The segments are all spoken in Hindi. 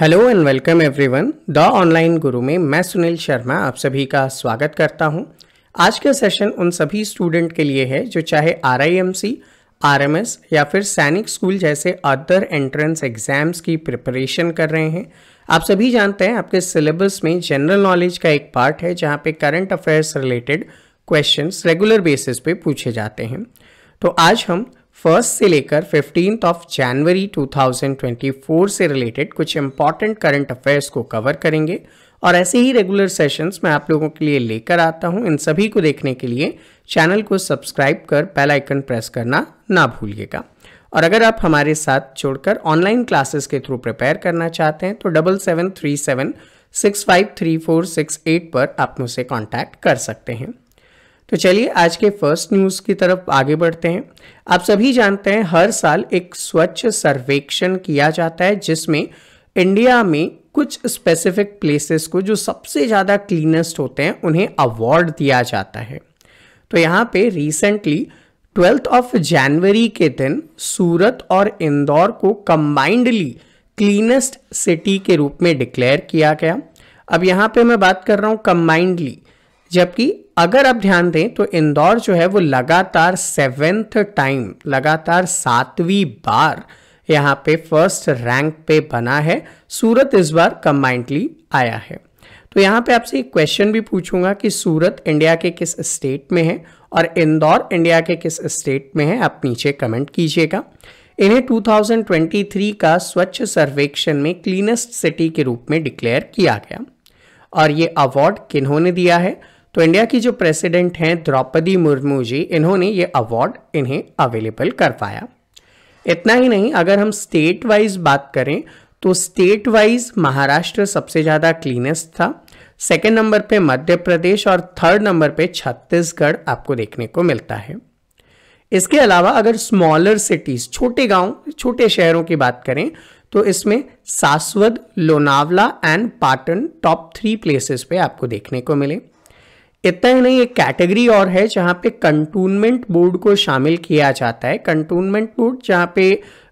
hello and welcome everyone the online guru में मैं सुनील शर्मा आप सभी का स्वागत करता हूं आज का सेशन उन सभी स्टूडेंट के लिए है जो चाहे R I M C R M S या फिर सैनिक स्कूल जैसे अदर एंट्रेंस एग्ज़ाम्स की प्रिपरेशन कर रहे हैं आप सभी जानते हैं आपके सिलेबस में जनरल नॉलेज का एक पार्ट है जहाँ पे current affairs related question regular basis पे पूछे जाते हैं तो आज हम फर्स्ट से लेकर फिफ्टीन ऑफ जनवरी 2024 से रिलेटेड कुछ इंपॉर्टेंट करंट अफेयर्स को कवर करेंगे और ऐसे ही रेगुलर सेशंस मैं आप लोगों के लिए लेकर आता हूं इन सभी को देखने के लिए चैनल को सब्सक्राइब कर बेल आइकन प्रेस करना ना भूलिएगा और अगर आप हमारे साथ जुड़कर ऑनलाइन क्लासेस के थ्रू प्रिपेयर करना चाहते हैं तो double seven three seven six five three four six eight पर आप मुझसे कांटेक्ट कर सकते हैं तो चलिए आज के फर्स्ट न्यूज़ की तरफ आगे बढ़ते हैं आप सभी जानते हैं हर साल एक स्वच्छ सर्वेक्षण किया जाता है जिसमें इंडिया में कुछ स्पेसिफिक प्लेसेस को जो सबसे ज़्यादा क्लीनेस्ट होते हैं उन्हें अवार्ड दिया जाता है तो यहाँ पे रिसेंटली ट्वेल्थ ऑफ जनवरी के दिन सूरत और इंदौर को कंबाइंडली क्लीनेस्ट सिटी के रूप में डिक्लेयर किया गया अब यहाँ पे मैं बात कर रहा हूँ कंबाइंडली जबकि अगर आप ध्यान दें तो इंदौर जो है वो लगातार सेवेंथ टाइम लगातार सातवीं बार यहाँ पे फर्स्ट रैंक पे बना है सूरत इस बार कंबाइंडली आया है तो यहाँ पे आपसे एक क्वेश्चन भी पूछूंगा कि सूरत इंडिया के किस स्टेट में है और इंदौर इंडिया के किस स्टेट में है आप नीचे कमेंट कीजिएगा इन्हें 2023 का स्वच्छ सर्वेक्षण में क्लीनेस्ट सिटी के रूप में डिक्लेयर किया गया और ये अवार्ड किन्होंने दिया है तो इंडिया की जो प्रेसिडेंट हैं द्रौपदी मुर्मू जी इन्होंने ये अवार्ड इन्हें अवेलेबल करवाया इतना ही नहीं अगर हम स्टेट वाइज बात करें तो स्टेट वाइज महाराष्ट्र सबसे ज़्यादा क्लीनेस्ट था सेकेंड नंबर पे मध्य प्रदेश और थर्ड नंबर पे छत्तीसगढ़ आपको देखने को मिलता है इसके अलावा अगर स्मॉलर सिटीज़ छोटे गांव छोटे शहरों की बात करें तो इसमें Saswad Lonavala and Patan top three places पे आपको देखने को मिले इतना ही नहीं एक कैटेगरी और है जहाँ पे कंटोनमेंट बोर्ड को शामिल किया जाता है कंटोनमेंट बोर्ड जहाँ पे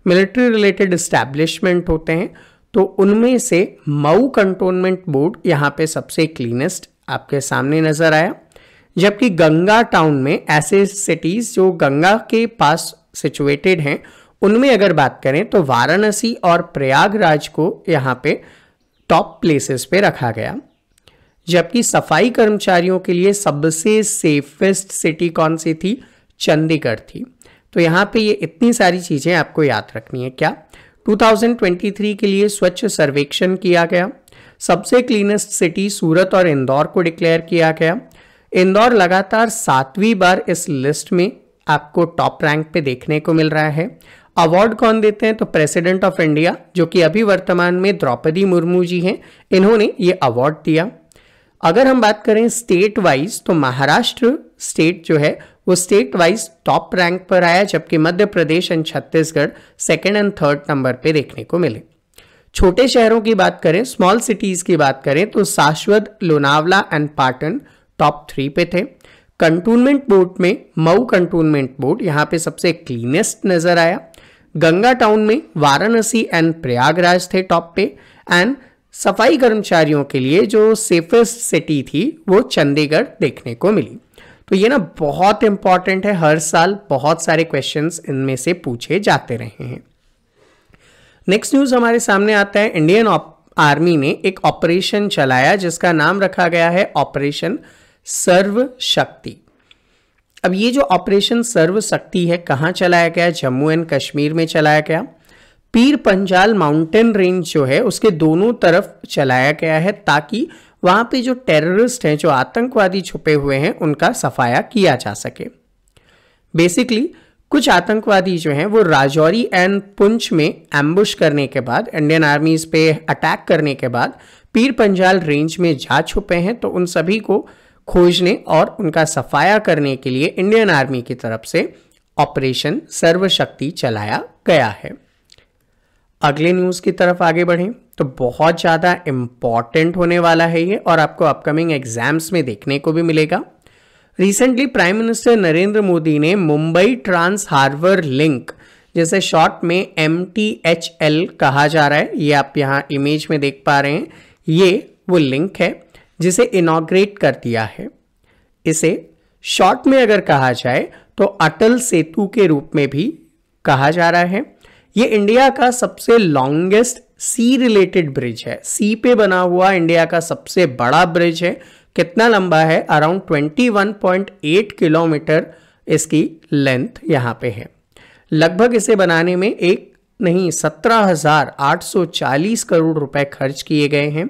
मिलिट्री रिलेटेड इस्टेब्लिशमेंट होते हैं तो उनमें से मऊ कंटोनमेंट बोर्ड यहाँ पे सबसे क्लीनेस्ट आपके सामने नज़र आया जबकि गंगा टाउन में ऐसे सिटीज़ जो गंगा के पास सिचुएटेड हैं उनमें अगर बात करें तो वाराणसी और प्रयागराज को यहाँ पे टॉप प्लेसेस पे रखा गया जबकि सफाई कर्मचारियों के लिए सबसे सेफेस्ट सिटी कौन सी थी चंडीगढ़ थी तो यहाँ पे ये इतनी सारी चीज़ें आपको याद रखनी है क्या 2023 के लिए स्वच्छ सर्वेक्षण किया गया सबसे क्लीनेस्ट सिटी सूरत और इंदौर को डिक्लेयर किया गया इंदौर लगातार सातवीं बार इस लिस्ट में आपको टॉप रैंक पे देखने को मिल रहा है अवार्ड कौन देते हैं तो प्रेसिडेंट ऑफ इंडिया जो कि अभी वर्तमान में द्रौपदी मुर्मू जी हैं इन्होंने ये अवार्ड दिया अगर हम बात करें स्टेट वाइज तो महाराष्ट्र स्टेट जो है वो स्टेट वाइज टॉप रैंक पर आया जबकि Madhya Pradesh and Chhattisgarh second and third number पे देखने को मिले छोटे शहरों की बात करें स्मॉल सिटीज की बात करें तो Shashwat Lonavala and Patan top three पे थे कंटोनमेंट बोर्ड में मऊ कंटोनमेंट बोर्ड यहाँ पे सबसे क्लीनेस्ट नजर आया गंगा टाउन में वाराणसी एंड प्रयागराज थे टॉप पे एंड सफाई कर्मचारियों के लिए जो सेफेस्ट सिटी थी वो चंडीगढ़ देखने को मिली तो ये ना बहुत इंपॉर्टेंट है हर साल बहुत सारे क्वेश्चंस इनमें से पूछे जाते रहे हैं नेक्स्ट न्यूज़ हमारे सामने आता है इंडियन आर्मी ने एक ऑपरेशन चलाया जिसका नाम रखा गया है ऑपरेशन सर्व शक्ति अब ये जो ऑपरेशन सर्व शक्ति है कहाँ चलाया गया जम्मू एंड कश्मीर में चलाया गया पीर पंजाल माउंटेन रेंज जो है उसके दोनों तरफ चलाया गया है ताकि वहाँ पे जो टेररिस्ट हैं जो आतंकवादी छुपे हुए हैं उनका सफाया किया जा सके बेसिकली कुछ आतंकवादी जो हैं वो राजौरी एंड पुंछ में एम्बुश करने के बाद इंडियन आर्मीज पे अटैक करने के बाद पीर पंजाल रेंज में जा छुपे हैं तो उन सभी को खोजने और उनका सफाया करने के लिए इंडियन आर्मी की तरफ से ऑपरेशन सर्वशक्ति चलाया गया है अगले न्यूज़ की तरफ आगे बढ़ें तो बहुत ज़्यादा इम्पॉर्टेंट होने वाला है ये और आपको अपकमिंग एग्जाम्स में देखने को भी मिलेगा recently prime minister Narendra Modi ने मुंबई ट्रांस हार्बर लिंक जैसे शॉर्ट में एम कहा जा रहा है ये आप यहाँ इमेज में देख पा रहे हैं ये वो लिंक है जिसे इनाग्रेट कर दिया है इसे शॉर्ट में अगर कहा जाए तो अटल सेतु के रूप में भी कहा जा रहा है ये इंडिया का सबसे लॉन्गेस्ट सी रिलेटेड ब्रिज है सी पे बना हुआ इंडिया का सबसे बड़ा ब्रिज है कितना लंबा है अराउंड 21.8 किलोमीटर इसकी लेंथ यहाँ पे है लगभग इसे बनाने में एक नहीं 17,840 करोड़ रुपए खर्च किए गए हैं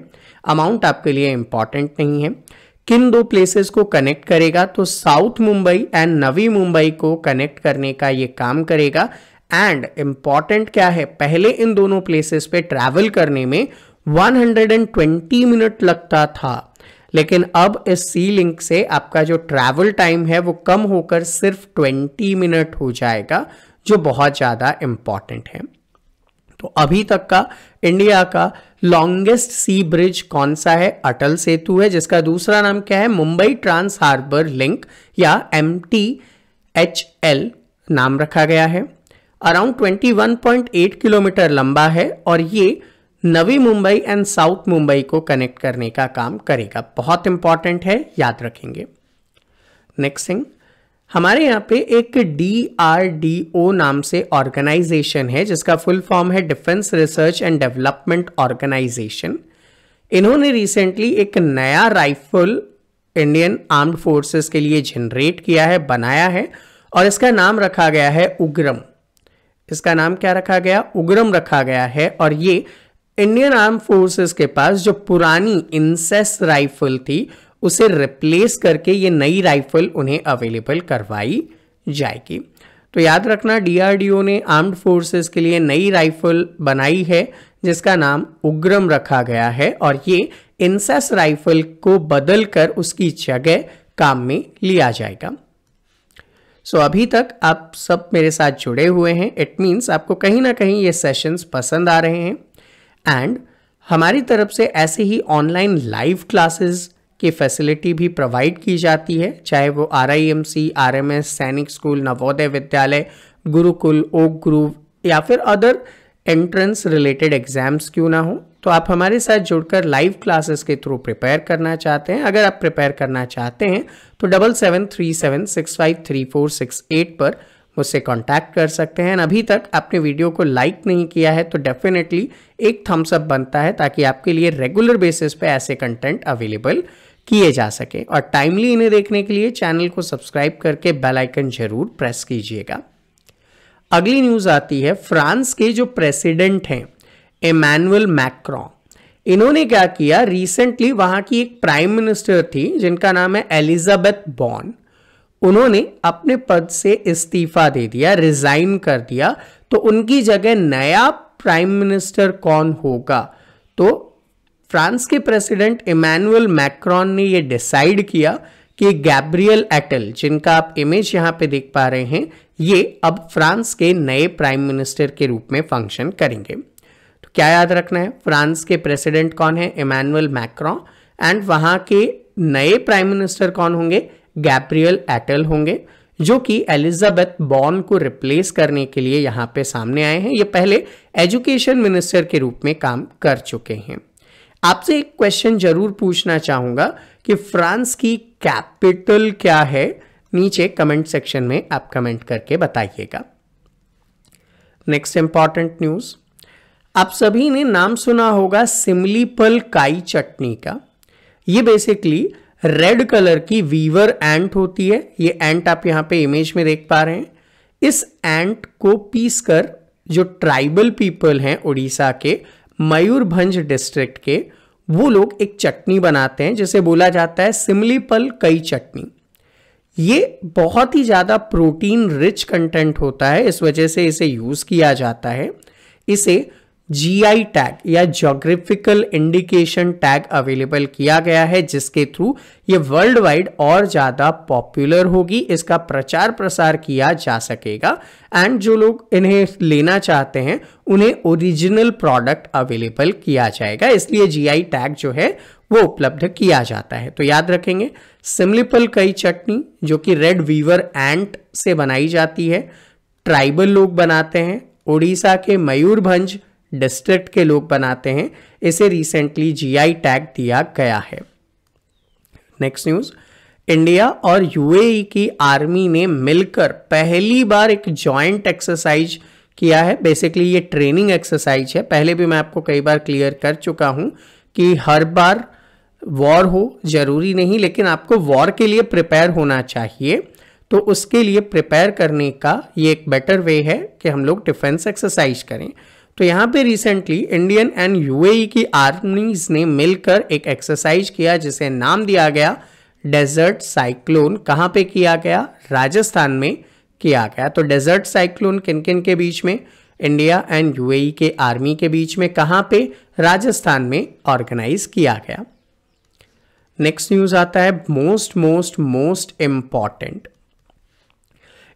अमाउंट आपके लिए इम्पॉर्टेंट नहीं है किन दो प्लेसेस को कनेक्ट करेगा तो साउथ मुंबई एंड नवी मुंबई को कनेक्ट करने का ये काम करेगा एंड इम्पॉर्टेंट क्या है पहले इन दोनों प्लेसेस पे ट्रैवल करने में 120 मिनट लगता था लेकिन अब इस सी लिंक से आपका जो ट्रैवल टाइम है वो कम होकर सिर्फ 20 मिनट हो जाएगा जो बहुत ज़्यादा इम्पॉर्टेंट है तो अभी तक का इंडिया का लॉन्गेस्ट सी ब्रिज कौन सा है अटल सेतु है जिसका दूसरा नाम क्या है मुंबई ट्रांस हार्बर लिंक या एम टी एच एल नाम रखा गया है अराउंड 21.8 किलोमीटर लंबा है और ये नवी मुंबई एंड साउथ मुंबई को कनेक्ट करने का काम करेगा बहुत इंपॉर्टेंट है याद रखेंगे नेक्स्ट थिंग हमारे यहाँ पे एक डी आर डी ओ नाम से ऑर्गेनाइजेशन है जिसका फुल फॉर्म है defence research and development organisation इन्होंने रिसेंटली एक नया राइफल इंडियन आर्म्ड फोर्सेस के लिए जनरेट किया है बनाया है और इसका नाम रखा गया है उग्रम इसका नाम क्या रखा गया उग्रम रखा गया है और ये इंडियन आर्म फोर्सेस के पास जो पुरानी इंसेस राइफल थी उसे रिप्लेस करके ये नई राइफल उन्हें अवेलेबल करवाई जाएगी तो याद रखना डीआरडीओ ने आर्म्ड फोर्सेस के लिए नई राइफल बनाई है जिसका नाम उग्रम रखा गया है और ये इंसेस राइफल को बदल कर उसकी जगह काम में लिया जाएगा सो so, अभी तक आप सब मेरे साथ जुड़े हुए हैं इट मीन्स आपको कहीं ना कहीं ये सेशंस पसंद आ रहे हैं एंड हमारी तरफ से ऐसे ही ऑनलाइन लाइव क्लासेस की फैसिलिटी भी प्रोवाइड की जाती है चाहे वो R I M C R M S Sainik school Navodaya Vidyalaya Gurukul okay groove या फिर अदर एंट्रेंस रिलेटेड एग्जाम्स क्यों ना हो तो आप हमारे साथ जुड़कर लाइव क्लासेस के थ्रू प्रिपेयर करना चाहते हैं अगर आप प्रिपेयर करना चाहते हैं तो double seven three seven six five three four six eight पर मुझसे कांटेक्ट कर सकते हैं अभी तक आपने वीडियो को लाइक नहीं किया है तो डेफिनेटली एक थम्स अप बनता है ताकि आपके लिए रेगुलर बेसिस पे ऐसे कंटेंट अवेलेबल किए जा सके और टाइमली इन्हें देखने के लिए चैनल को सब्सक्राइब करके बेल आइकन जरूर प्रेस कीजिएगा अगली न्यूज़ आती है फ्रांस के जो प्रेसिडेंट हैं इमैनुअल मैक्रॉन इन्होंने क्या किया रिसेंटली वहाँ की एक प्राइम मिनिस्टर थी जिनका नाम है एलिजाबेथ बॉन उन्होंने अपने पद से इस्तीफा दे दिया रिजाइन कर दिया तो उनकी जगह नया प्राइम मिनिस्टर कौन होगा तो फ्रांस के प्रेसिडेंट इमैनुअल मैक्रॉन ने ये डिसाइड किया कि गैब्रियल एटल जिनका आप इमेज यहाँ पे देख पा रहे हैं ये अब फ्रांस के नए प्राइम मिनिस्टर के रूप में फंक्शन करेंगे तो क्या याद रखना है फ्रांस के प्रेसिडेंट कौन है इमैनुअल मैक्रॉ एंड वहाँ के नए प्राइम मिनिस्टर कौन होंगे गैप्रियल एटल होंगे जो कि एलिजाबेथ बॉन को रिप्लेस करने के लिए यहाँ पे सामने आए हैं ये पहले एजुकेशन मिनिस्टर के रूप में काम कर चुके हैं आपसे एक क्वेश्चन जरूर पूछना चाहूँगा कि फ्रांस की कैपिटल क्या है नीचे कमेंट सेक्शन में आप कमेंट करके बताइएगा नेक्स्ट इंपॉर्टेंट न्यूज़ आप सभी ने नाम सुना होगा सिमली पल काई चटनी का ये बेसिकली रेड कलर की वीवर एंट होती है ये एंट आप यहाँ पे इमेज में देख पा रहे हैं इस एंट को पीस कर जो ट्राइबल पीपल हैं उड़ीसा के मयूरभंज डिस्ट्रिक्ट के वो लोग एक चटनी बनाते हैं जिसे बोला जाता है सिमली पल कई चटनी ये बहुत ही ज़्यादा प्रोटीन रिच कंटेंट होता है इस वजह से इसे यूज़ किया जाता है इसे जीआई टैग या जोग्राफिकल इंडिकेशन टैग अवेलेबल किया गया है जिसके थ्रू ये वर्ल्ड वाइड और ज़्यादा पॉपुलर होगी इसका प्रचार प्रसार किया जा सकेगा एंड जो लोग इन्हें लेना चाहते हैं उन्हें ओरिजिनल प्रोडक्ट अवेलेबल किया जाएगा इसलिए जीआई टैग जो है वो उपलब्ध किया जाता है तो याद रखेंगे सिमलिपल कई चटनी जो कि रेड वीवर एंट से बनाई जाती है ट्राइबल लोग बनाते हैं उड़ीसा के मयूरभंज डिस्ट्रिक्ट के लोग बनाते हैं इसे रिसेंटली जीआई टैग दिया गया है नेक्स्ट न्यूज़ इंडिया और यूएई e की आर्मी ने मिलकर पहली बार एक जॉइंट एक्सरसाइज किया है बेसिकली ये ट्रेनिंग एक्सरसाइज है पहले भी मैं आपको कई बार क्लियर कर चुका हूं कि हर बार वॉर हो जरूरी नहीं लेकिन आपको वॉर के लिए प्रिपेयर होना चाहिए तो उसके लिए प्रिपेयर करने का ये एक बेटर वे है कि हम लोग डिफेंस एक्सरसाइज करें तो यहाँ पे रिसेंटली इंडियन एंड यूएई की आर्मीज ने मिलकर एक एक्सरसाइज किया जिसे नाम दिया गया डेजर्ट साइक्लोन कहाँ पे किया गया राजस्थान में किया गया तो डेजर्ट साइक्लोन किन किन के बीच में इंडिया एंड यूएई के आर्मी के बीच में कहाँ पे राजस्थान में ऑर्गेनाइज किया गया नेक्स्ट न्यूज आता है most most most important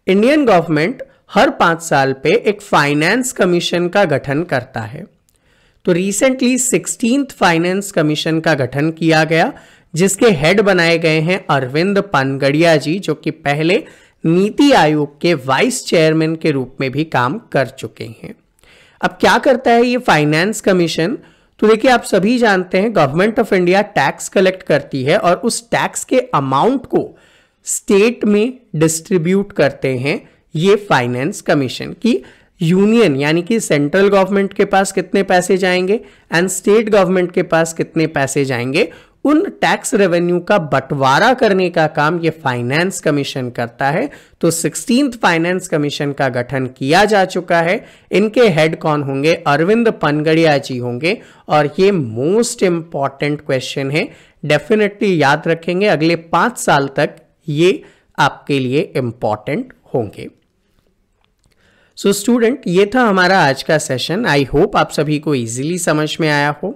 Indian government हर पांच साल पे एक फाइनेंस कमीशन का गठन करता है तो रिसेंटली सिक्सटीन फाइनेंस कमीशन का गठन किया गया जिसके हेड बनाए गए हैं अरविंद पनगड़िया जी जो कि पहले नीति आयोग के वाइस चेयरमैन के रूप में भी काम कर चुके हैं अब क्या करता है ये फाइनेंस कमीशन तो देखिए आप सभी जानते हैं government of India tax collect करती है और उस टैक्स के अमाउंट को स्टेट में डिस्ट्रीब्यूट करते हैं ये फाइनेंस कमीशन की यूनियन यानी कि सेंट्रल गवर्नमेंट के पास कितने पैसे जाएंगे एंड स्टेट गवर्नमेंट के पास कितने पैसे जाएंगे उन टैक्स रेवेन्यू का बंटवारा करने का काम ये फाइनेंस कमीशन करता है तो सिक्सटीन फाइनेंस कमीशन का गठन किया जा चुका है इनके हेड कौन होंगे अरविंद पनगड़िया जी होंगे और ये मोस्ट इंपॉर्टेंट क्वेश्चन है डेफिनेटली याद रखेंगे अगले पांच साल तक ये आपके लिए इंपॉर्टेंट होंगे सो so, स्टूडेंट ये था हमारा आज का सेशन आई होप आप सभी को इजीली समझ में आया हो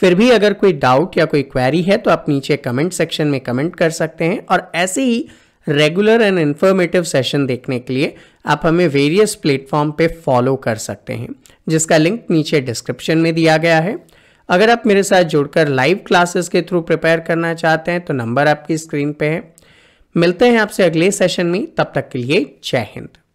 फिर भी अगर कोई डाउट या कोई क्वेरी है तो आप नीचे कमेंट सेक्शन में कमेंट कर सकते हैं और ऐसे ही रेगुलर एंड इन्फॉर्मेटिव सेशन देखने के लिए आप हमें वेरियस प्लेटफॉर्म पे फॉलो कर सकते हैं जिसका लिंक नीचे डिस्क्रिप्शन में दिया गया है अगर आप मेरे साथ जुड़कर लाइव क्लासेस के थ्रू प्रिपेयर करना चाहते हैं तो नंबर आपकी स्क्रीन पे है मिलते हैं आपसे अगले सेशन में तब तक के लिए जय हिंद